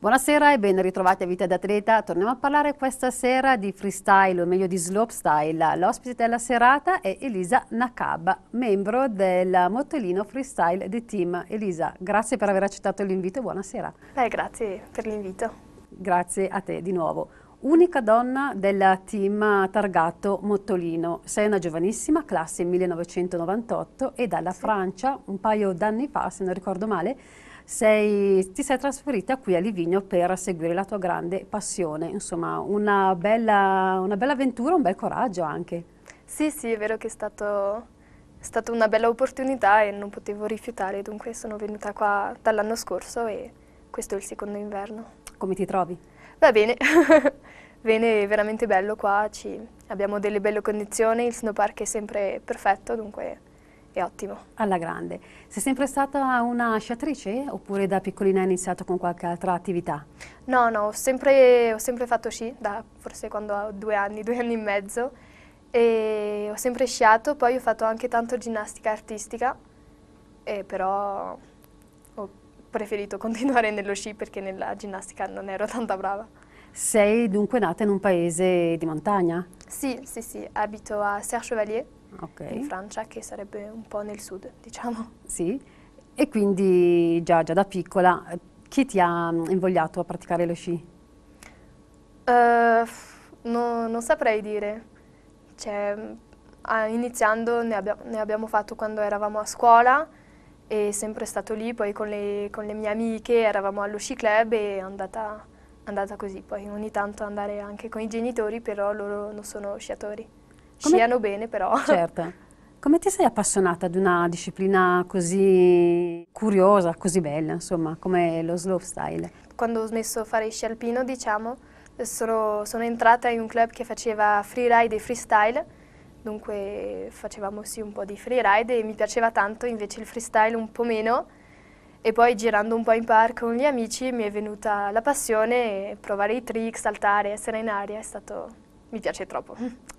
Buonasera e ben ritrovati a Vita d'Atleta. Torniamo a parlare questa sera di freestyle, o meglio di slopestyle. L'ospite della serata è Elisa Nakaba, membro del Mottolino Freestyle di Team. Elisa, grazie per aver accettato l'invito e buonasera. Eh, grazie per l'invito. Grazie a te di nuovo. Unica donna del team targato Mottolino, sei una giovanissima, classe 1998 e dalla sì. Francia un paio d'anni fa, se non ricordo male, sei, ti sei trasferita qui a Livigno per seguire la tua grande passione, insomma una bella, una bella avventura, un bel coraggio anche. Sì, sì, è vero che è, stato, è stata una bella opportunità e non potevo rifiutare, dunque sono venuta qua dall'anno scorso e questo è il secondo inverno. Come ti trovi? Va bene, bene, è veramente bello qua, ci, abbiamo delle belle condizioni, il snowpark è sempre perfetto, dunque è ottimo. Alla grande. Sei sempre stata una sciatrice oppure da piccolina hai iniziato con qualche altra attività? No, no, ho sempre, ho sempre fatto sci, da forse quando ho due anni, due anni e mezzo. E ho sempre sciato, poi ho fatto anche tanto ginnastica artistica, però ho preferito continuare nello sci perché nella ginnastica non ero tanta brava. Sei dunque nata in un paese di montagna? Sì, sì, sì, abito a Serre Chevalier, okay. in Francia, che sarebbe un po' nel sud, diciamo. Sì, e quindi già, già da piccola, chi ti ha invogliato a praticare lo sci? Uh, no, non saprei dire, cioè, iniziando ne, abbia, ne, abbiamo fatto quando eravamo a scuola, e sempre stato lì, poi con le, con le mie amiche eravamo allo sci club e è andata andata così, poi ogni tanto andare anche con i genitori, però loro non sono sciatori. Come... Sciano bene però. Certo. Come ti sei appassionata ad una disciplina così curiosa, così bella, insomma, come lo slopestyle? Quando ho smesso di fare sci alpino, diciamo, sono, sono, entrata in un club che faceva freeride e freestyle, dunque facevamo sì un po' di freeride e mi piaceva tanto, invece il freestyle un po' meno. E poi girando un po' in parco con gli amici mi è venuta la passione, provare i trick, saltare, essere in aria, è stato mi piace troppo.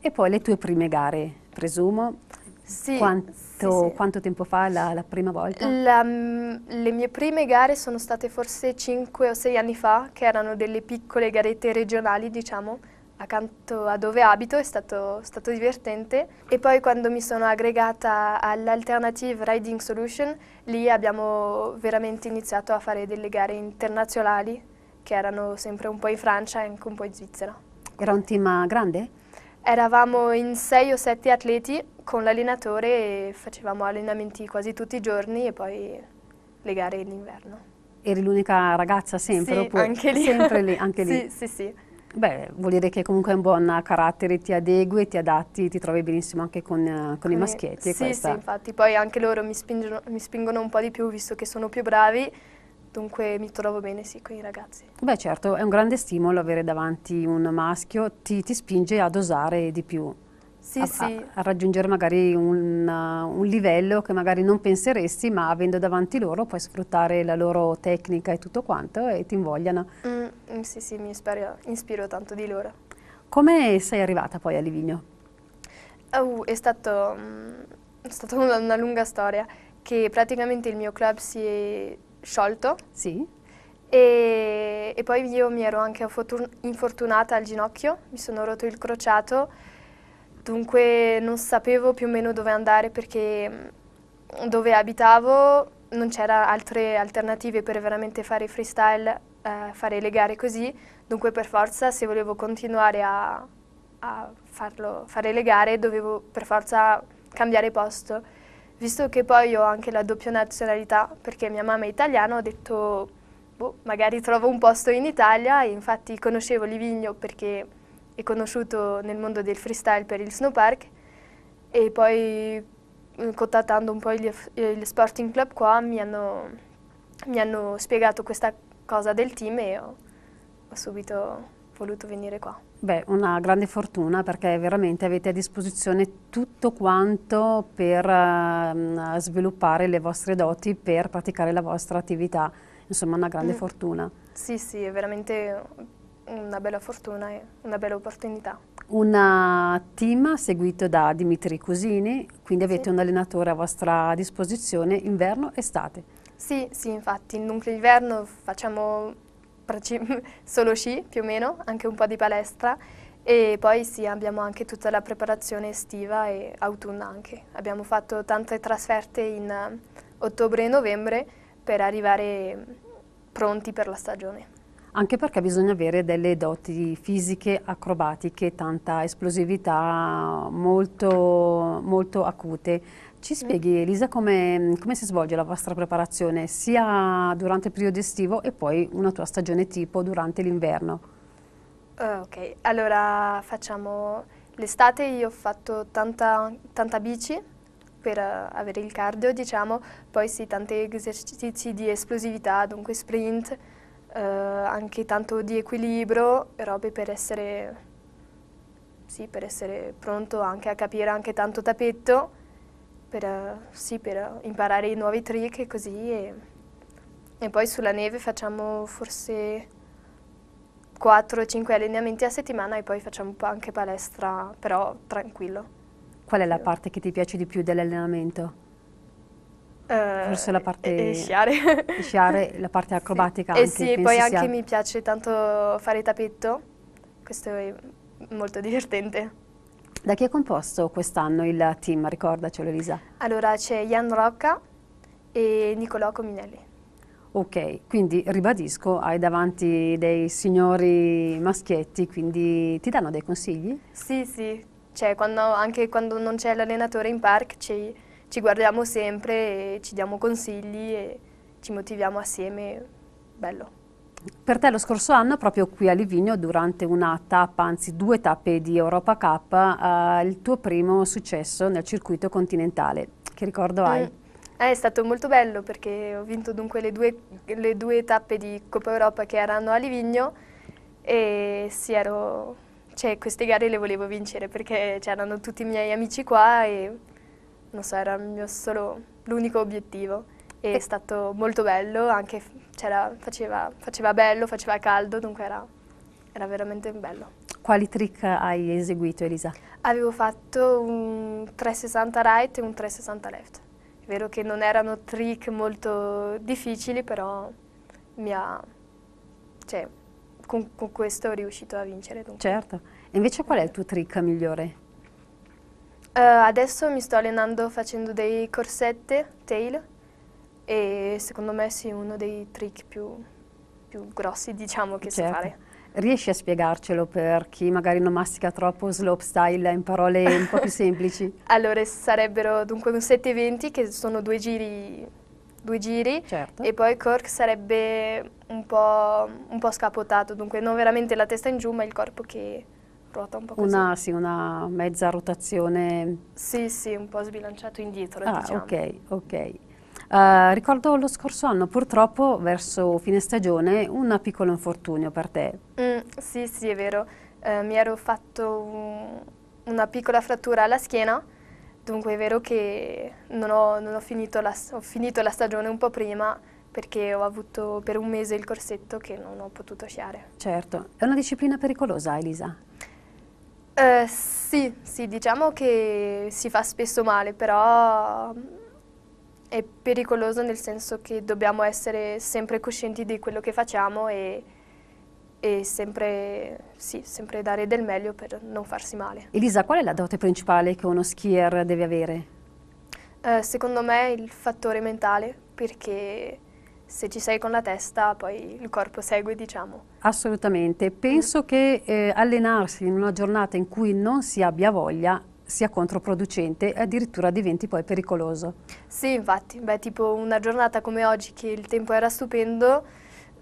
E poi le tue prime gare, presumo. Sì, quanto, sì, sì. quanto, tempo fa la, la prima volta? La, mm, le mie prime gare sono state forse 5 o 6 anni fa, che erano delle piccole garette regionali, diciamo, accanto a dove abito, è stato, stato divertente. E poi quando mi sono aggregata all'Alternative Riding Solution, lì abbiamo veramente iniziato a fare delle gare internazionali, che erano sempre un po' in Francia e anche un po' in Svizzera. Era un team eh, grande? Eravamo in sei o sette atleti con l'allenatore e facevamo allenamenti quasi tutti i giorni e poi le gare in inverno. Eri l'unica ragazza sempre? Sì, oppure? anche lì. Sempre lì, anche lì? sì, sì, sì. Beh, vuol dire che comunque è un buon carattere, ti adegui, ti adatti, ti trovi benissimo anche con, con, eh, con i maschietti. Sì, questa. sì, infatti. Poi anche loro mi spingono, mi spingono un po' di più, visto che sono più bravi Dunque mi trovo bene sì con i ragazzi. Beh certo, è un grande stimolo avere davanti un maschio, ti, ti spinge ad osare di più. Sì, a, sì. A, a, raggiungere magari un, uh, un, livello che magari non penseresti, ma avendo davanti loro puoi sfruttare la loro tecnica e tutto quanto e ti invogliano. Mm, mm sì, sì, mi ispiro, ispiro, tanto di loro. Come sei arrivata poi a Livigno? Uh, è, stato, um, è stata una, una lunga storia che praticamente il mio club si è sciolto. Sì. E, e, poi io mi ero anche infortunata al ginocchio, mi sono rotto il crociato, dunque non sapevo più o meno dove andare perché mm, dove abitavo non c'erano altre alternative per veramente fare freestyle, eh, fare le gare così, dunque per forza se volevo continuare a, a farlo, fare le gare dovevo per forza cambiare posto Visto che poi ho anche la doppia nazionalità, perché mia mamma è italiana, ho detto boh, magari trovo un posto in Italia e infatti conoscevo Livigno perché è conosciuto nel mondo del freestyle per il snowpark e poi mm, contattando un po' eh, gli, sporting club qua mi hanno, mi hanno, spiegato questa cosa del team e ho, ho subito voluto venire qua. Beh, una grande fortuna perché veramente avete a disposizione tutto quanto per uh, sviluppare le vostre doti per praticare la vostra attività. Insomma, una grande mm. fortuna. Sì, sì, è veramente una bella fortuna e una bella opportunità. Una team seguito da Dimitri Cusini, quindi avete sì. un allenatore a vostra disposizione inverno-estate. e Sì, sì, infatti, in Nucleo inverno facciamo solo sci più o meno, anche un po' di palestra e poi sì, abbiamo anche tutta la preparazione estiva e autunna anche. Abbiamo fatto tante trasferte in eh, ottobre e novembre per arrivare mm, pronti per la stagione. Anche perché bisogna avere delle doti fisiche, acrobatiche, tanta esplosività, molto, molto acute. Ci spieghi Elisa come, come, si svolge la vostra preparazione sia durante il periodo estivo e poi una tua stagione tipo durante l'inverno? Uh, ok, allora facciamo l'estate io ho fatto tanta, tanta bici per uh, avere il cardio diciamo, poi sì tanti esercizi di esplosività, dunque sprint, uh, anche tanto di equilibrio, robe per essere, sì, per essere pronto anche a capire anche tanto tapetto per, sì, per imparare i nuovi trick e così. E, e poi sulla neve facciamo forse 4-5 allenamenti a settimana e poi facciamo anche palestra, però tranquillo. Qual è la parte che ti piace di più dell'allenamento? Uh, Forse la parte sciare. sciare, la parte acrobatica. Eh sì. Anche, e sì, poi anche sia... mi piace tanto fare tappeto, questo è molto divertente. Da chi è composto quest'anno il team? Ricordacelo Elisa. Allora c'è Ian Rocca e Nicolò Cominelli. Ok, quindi ribadisco, hai davanti dei signori maschietti, quindi ti danno dei consigli? Sì, sì, cioè, quando, anche quando non c'è l'allenatore in park ci, ci, guardiamo sempre e ci diamo consigli e ci motiviamo assieme, bello. Per te lo scorso anno, proprio qui a Livigno, durante una tappa, anzi due tappe di Europa Cup, eh, il tuo primo successo nel circuito continentale. Che ricordo hai? Mm. Eh, è stato molto bello perché ho vinto dunque le due, le due, tappe di Coppa Europa che erano a Livigno e sì, ero, cioè, queste gare le volevo vincere perché c'erano tutti i miei amici qua e non so, era solo l'unico obiettivo è stato molto bello, anche faceva, faceva, bello, faceva caldo, dunque era, era veramente bello. Quali trick hai eseguito Elisa? Avevo fatto un 360 right e un 360 left. È vero che non erano trick molto difficili, però mi ha, cioè, con, con, questo ho riuscito a vincere. Dunque. Certo. E invece qual è il tuo trick migliore? Uh, adesso mi sto allenando facendo dei corsette, tail, e secondo me sì, uno dei trick più, più grossi diciamo che certo. so fare. Riesci a spiegarcelo per chi magari non mastica troppo slopestyle in parole un po' più semplici? Allora sarebbero dunque un 7 20 che sono due giri, due giri certo. e poi cork sarebbe un po', un po' scapotato, dunque non veramente la testa in giù ma il corpo che, ruota un po' così. Una, sì, una mezza rotazione. Sì, sì, un po' sbilanciato indietro. Ah, diciamo. ok, ok. Uh, ricordo lo scorso anno, purtroppo, verso fine stagione, un piccolo infortunio per te. Mm, sì, sì, è vero. Uh, mi ero fatto un, una piccola frattura alla schiena, dunque è vero che non ho, non ho, finito, la, ho finito la stagione un po' prima, perché ho avuto per un mese il corsetto che non ho potuto sciare. Certo, è una disciplina pericolosa Elisa? Uh, sì, sì, diciamo che si fa spesso male, però è pericoloso nel senso che dobbiamo essere sempre coscienti di quello che facciamo e, e sempre, sì, sempre, dare del meglio per non farsi male. Elisa, qual è la dote principale che uno skier deve avere? Eh, secondo me il fattore mentale, perché se ci sei con la testa poi il corpo segue, diciamo. Assolutamente. Penso mm. che eh, allenarsi in una giornata in cui non si abbia voglia sia controproducente e addirittura diventi poi pericoloso. Sì, infatti, beh, tipo una giornata come oggi che il tempo era stupendo,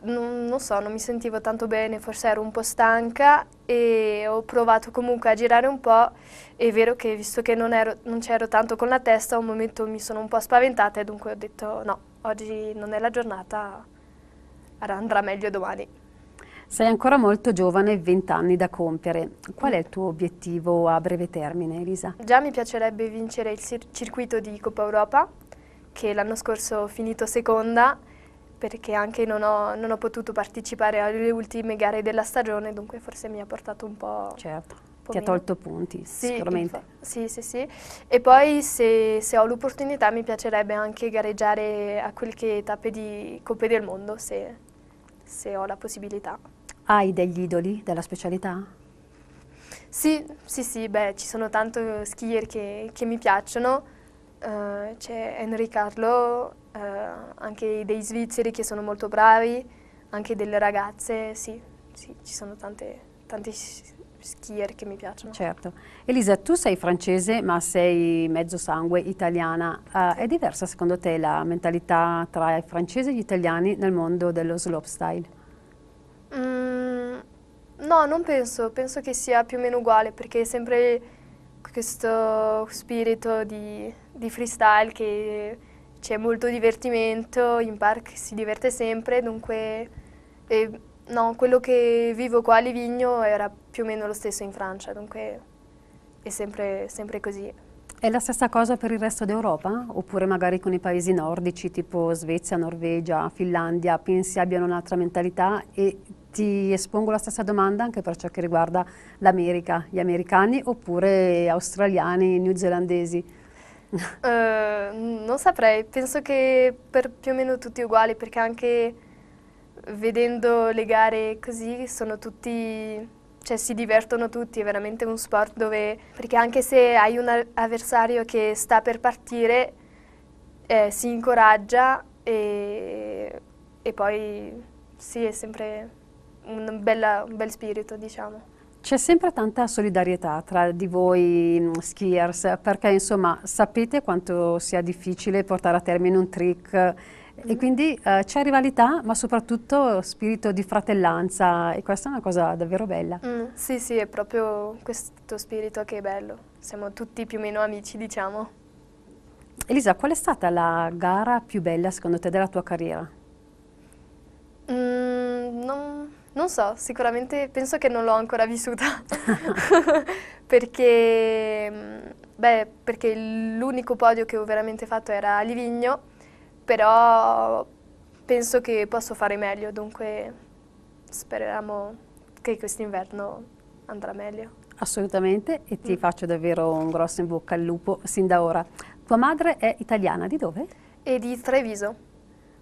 non, non, so, non mi sentivo tanto bene, forse ero un po' stanca e ho provato comunque a girare un po'. È vero che visto che non, ero, non c'ero tanto con la testa, a un momento mi sono un po' spaventata e dunque ho detto no, oggi non è la giornata, andrà meglio domani. Sei ancora molto giovane, 20 anni da compiere. Qual è il tuo obiettivo a breve termine, Elisa? Già mi piacerebbe vincere il circuito di Coppa Europa, che l'anno scorso ho finito seconda, perché anche non ho, non ho, potuto partecipare alle ultime gare della stagione, dunque forse mi ha portato un po'... Certo, un po ti meno. ha tolto punti, sì, sicuramente. Sì, sì, sì. E poi se, se ho l'opportunità mi piacerebbe anche gareggiare a qualche tappe di Coppe del Mondo, se se ho la possibilità. Hai degli idoli della specialità? Sì, sì, sì, beh, ci sono tanto skier che, che mi piacciono. Uh, c'è Henry Carlo, uh, anche dei svizzeri che sono molto bravi, anche delle ragazze, sì, sì ci sono tante, tanti skier che mi piacciono. Certo. Elisa, tu sei francese ma sei mezzo sangue italiana. Uh, è diversa secondo te la mentalità tra i francesi e gli italiani nel mondo dello slopestyle? Mm, no, non penso. Penso che sia più o meno uguale perché è sempre questo spirito di, di freestyle che c'è molto divertimento, in park si diverte sempre, dunque... Eh, No, quello che vivo qua a Livigno era più o meno lo stesso in Francia, dunque è sempre, sempre così. È la stessa cosa per il resto d'Europa? Oppure magari con i paesi nordici tipo Svezia, Norvegia, Finlandia, pensi abbiano un'altra mentalità? E ti espongo la stessa domanda anche per ciò che riguarda l'America, gli americani oppure australiani, newzelandesi? Uh, eh, non saprei, penso che per più o meno tutti uguali perché anche vedendo le gare così sono tutti cioè si divertono tutti, è veramente uno sport dove, perché anche se hai un avversario che sta per partire, eh, si incoraggia e, e, poi sì, è sempre un, bella, un bel spirito, diciamo. C'è sempre tanta solidarietà tra di voi mm, skiers, perché insomma sapete quanto sia difficile portare a termine un trick e quindi eh, c'è rivalità, ma soprattutto spirito di fratellanza e questa è una cosa davvero bella. Mm, sì, sì, è proprio questo spirito che è bello. Siamo tutti più o meno amici, diciamo. Elisa, qual è stata la gara più bella secondo te della tua carriera? Mm, non, non so, sicuramente penso che non l'ho ancora vissuta. perché, mm, beh, perché l'unico podio che ho veramente fatto era a Livigno però penso che posso fare meglio, dunque speriamo che quest'inverno andrà meglio. Assolutamente e ti mm. faccio davvero un grosso in bocca al lupo sin da ora. Tua madre è italiana, di dove? È di Treviso.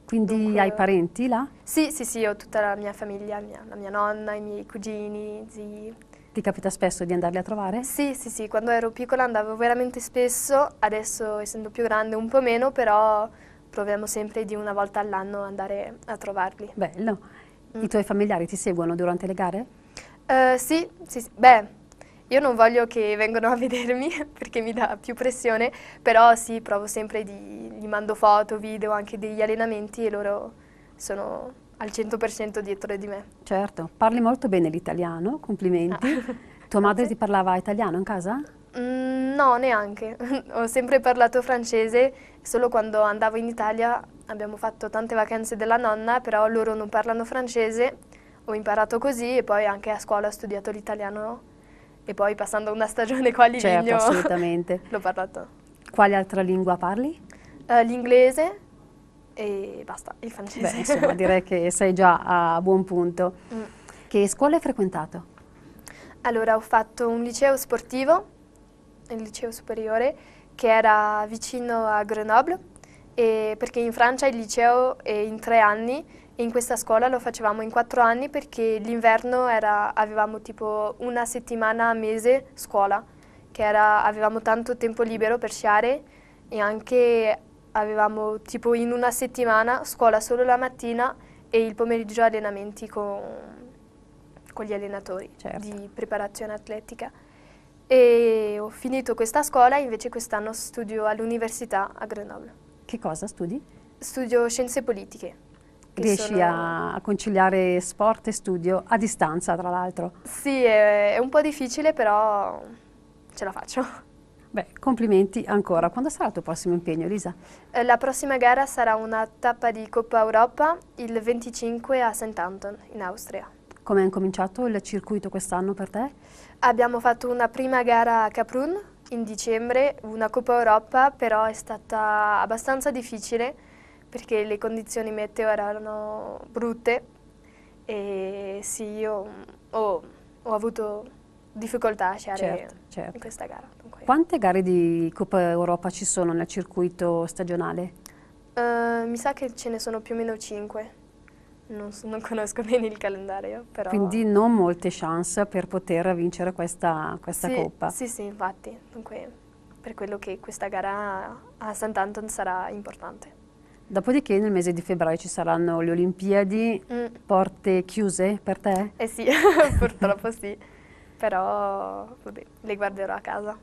Quindi dunque, hai parenti là? Sì, sì, sì, ho tutta la mia famiglia, mia, la mia nonna, i miei cugini, zii. Ti capita spesso di andarli a trovare? Sì, sì, sì, quando ero piccola andavo veramente spesso, adesso essendo più grande un po' meno, però proviamo sempre di una volta all'anno andare a trovarli. Bello. Mm. I tuoi familiari ti seguono durante le gare? Uh, sì, sì, sì, beh, io non voglio che vengano a vedermi perché mi dà più pressione, però sì, provo sempre di, gli mando foto, video, anche degli allenamenti e loro sono al 100% dietro di me. Certo, parli molto bene l'italiano, complimenti. Ah. Tua madre ti parlava italiano in casa? Mm, no, neanche. Ho sempre parlato francese, solo quando andavo in Italia abbiamo fatto tante vacanze della nonna, però loro non parlano francese, ho imparato così e poi anche a scuola ho studiato l'italiano e poi passando una stagione qua a Livigno certo, assolutamente. l'ho parlato. Quale altra lingua parli? Uh, l'inglese e basta, il francese. Beh, insomma, direi che sei già a buon punto. Mm. Che scuola hai frequentato? Allora, ho fatto un liceo sportivo il liceo superiore che era vicino a Grenoble perché in Francia il liceo è in tre anni e in questa scuola lo facevamo in quattro anni perché l'inverno avevamo tipo una settimana a mese scuola, che era, avevamo tanto tempo libero per sciare e anche avevamo tipo in una settimana scuola solo la mattina e il pomeriggio allenamenti con, con gli allenatori certo. di preparazione atletica e ho finito questa scuola e invece quest'anno studio all'università a Grenoble. Che cosa studi? Studio scienze politiche. Riesci sono... a conciliare sport e studio a distanza, tra l'altro? Sì, è, è un po' difficile, però ce la faccio. Beh, complimenti ancora. Quando sarà il tuo prossimo impegno, Lisa? Eh, la prossima gara sarà una tappa di Coppa Europa il 25 a St. Anton, in Austria. Come è incominciato il circuito quest'anno per te? Abbiamo fatto una prima gara a Caprun in dicembre, una Coppa Europa, però è stata abbastanza difficile perché le condizioni meteo erano brutte e sì, io ho, ho avuto difficoltà a sciare certo, certo. in questa gara. Dunque. Quante gare di Coppa Europa ci sono nel circuito stagionale? Uh, mi sa che ce ne sono più o meno 5. Non, so, non, conosco bene il calendario, però... Quindi non molte chance per poter vincere questa, questa sì, coppa. Sì, sì, infatti. Dunque, per quello che questa gara a Sant'Anton sarà importante. Dopodiché nel mese di febbraio ci saranno le Olimpiadi, mm. porte chiuse per te? Eh sì, purtroppo sì, però vabbè, le guarderò a casa.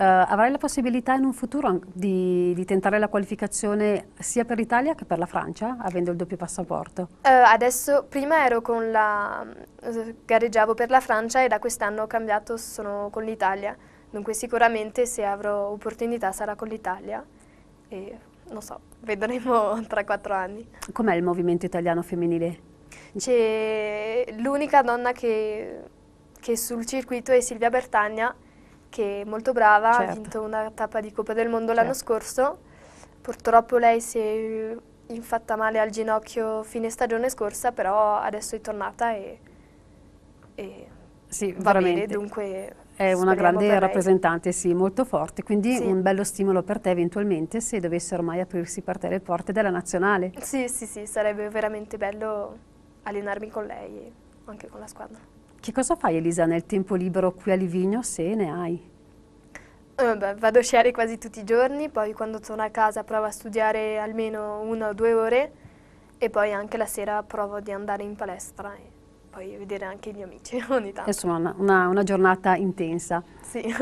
Eh, avrai la possibilità in un futuro di, di, tentare la qualificazione sia per l'Italia che per la Francia, avendo il doppio passaporto? Eh, adesso, prima ero con la... Eh, gareggiavo per la Francia e da quest'anno ho cambiato, sono con l'Italia. Dunque sicuramente se avrò opportunità sarà con l'Italia e non so, vedremo tra quattro anni. Com'è il movimento italiano femminile? C'è l'unica donna che, che sul circuito è Silvia Bertagna che è molto brava, certo. ha vinto una tappa di Coppa del Mondo certo. l'anno scorso. Purtroppo lei si è infatta male al ginocchio fine stagione scorsa, però adesso è tornata e, e sì, va veramente. bene, dunque è una grande rappresentante, sì, molto forte, quindi sì. un bello stimolo per te eventualmente se dovessero mai aprirsi per te le porte della nazionale. Sì, sì, sì, sarebbe veramente bello allenarmi con lei e anche con la squadra. Che cosa fai Elisa nel tempo libero qui a Livigno se ne hai? Eh beh, vado a sciare quasi tutti i giorni, poi quando sono a casa provo a studiare almeno una o due ore e poi anche la sera provo di andare in palestra e poi vedere anche i miei amici ogni tanto. Insomma una, una, una giornata intensa. Sì.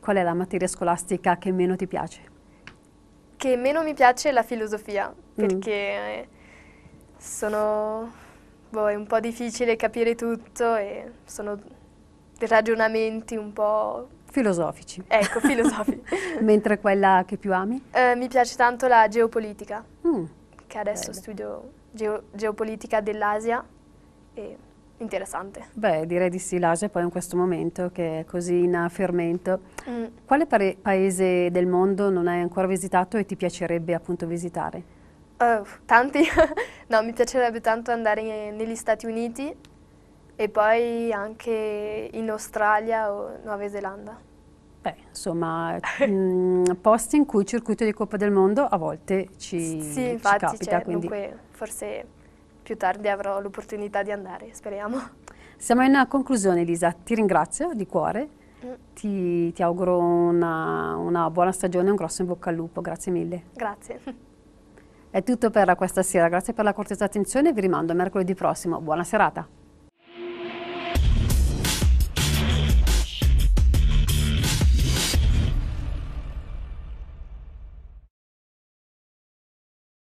Qual è la materia scolastica che meno ti piace? Che meno mi piace è la filosofia, mm. perché eh, sono boh, è un po' difficile capire tutto e sono ragionamenti un po'... Filosofici. Ecco, filosofici. Mentre quella che più ami? Eh, mi piace tanto la geopolitica, mm, che adesso bello. studio geo geopolitica dell'Asia e interessante. Beh, direi di sì, l'Asia poi in questo momento che è così in fermento. Mm. Quale paese del mondo non hai ancora visitato e ti piacerebbe appunto visitare? Eh, tanti. no, mi piacerebbe tanto andare negli Stati Uniti e poi anche in Australia o Nuova Zelanda. Beh, insomma, mm, posti in cui il circuito di Coppa del Mondo a volte ci, sì, ci capita. Sì, cioè, quindi... dunque forse più tardi avrò l'opportunità di andare, speriamo. Siamo in conclusione Elisa, ti ringrazio di cuore, mm. ti, ti, auguro una, una buona stagione e un grosso in bocca al lupo, grazie mille. Grazie. È tutto per questa sera, grazie per la cortesa attenzione e vi rimando a mercoledì prossimo. Buona serata!